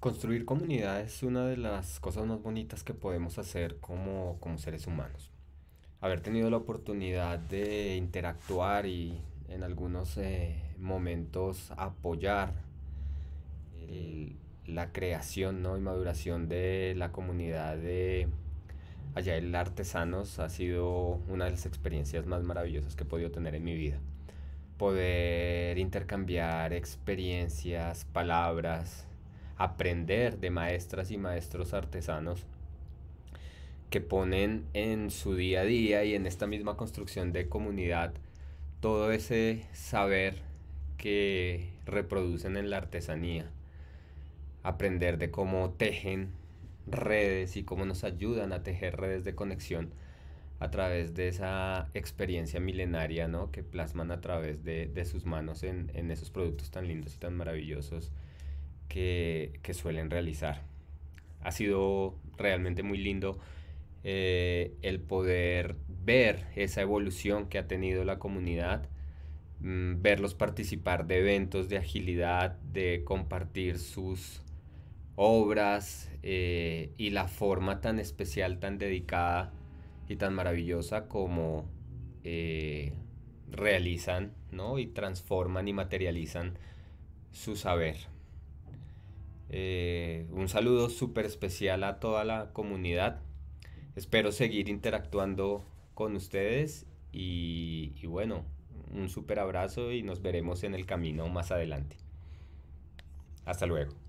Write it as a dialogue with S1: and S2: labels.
S1: Construir comunidad es una de las cosas más bonitas que podemos hacer como, seres humanos. Haber tenido la oportunidad de interactuar y en algunos eh, momentos apoyar la creación ¿no? y maduración de la comunidad de allá el Artesanos ha sido una de las experiencias más maravillosas que he podido tener en mi vida. Poder intercambiar experiencias, palabras, aprender de maestras y maestros artesanos que ponen en su día a día y en esta misma construcción de comunidad todo ese saber que reproducen en la artesanía. Aprender de cómo tejen redes y cómo nos ayudan a tejer redes de conexión a través de esa experiencia milenaria que plasman a través de, sus manos en esos productos tan lindos y tan maravillosos que, suelen realizar. Ha sido realmente muy lindo eh, el poder ver esa evolución que ha tenido la comunidad, mm, verlos participar de eventos de agilidad, de compartir sus obras eh, y la forma tan especial, tan dedicada y tan maravillosa como eh, realizan y transforman y materializan su saber. Eh, un saludo súper especial a toda la comunidad. Espero seguir interactuando con ustedes y bueno, un súper abrazo y nos veremos en el camino más adelante. Hasta luego.